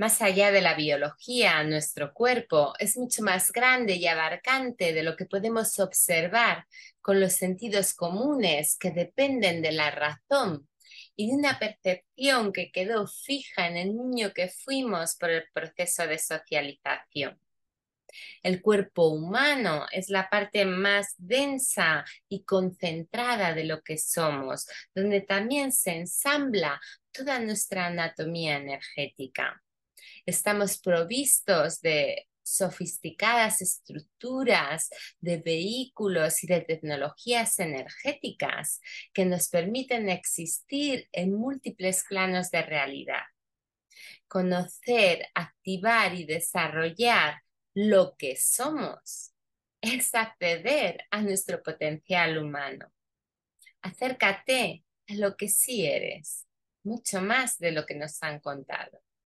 más allá de la biología, nuestro cuerpo es mucho más grande y abarcante de lo que podemos observar con los sentidos comunes que dependen de la razón y de una percepción que quedó fija en el niño que fuimos por el proceso de socialización. El cuerpo humano es la parte más densa y concentrada de lo que somos, donde también se ensambla toda nuestra anatomía energética. Estamos provistos de sofisticadas estructuras de vehículos y de tecnologías energéticas que nos permiten existir en múltiples planos de realidad. Conocer, activar y desarrollar lo que somos es acceder a nuestro potencial humano. Acércate a lo que sí eres, mucho más de lo que nos han contado.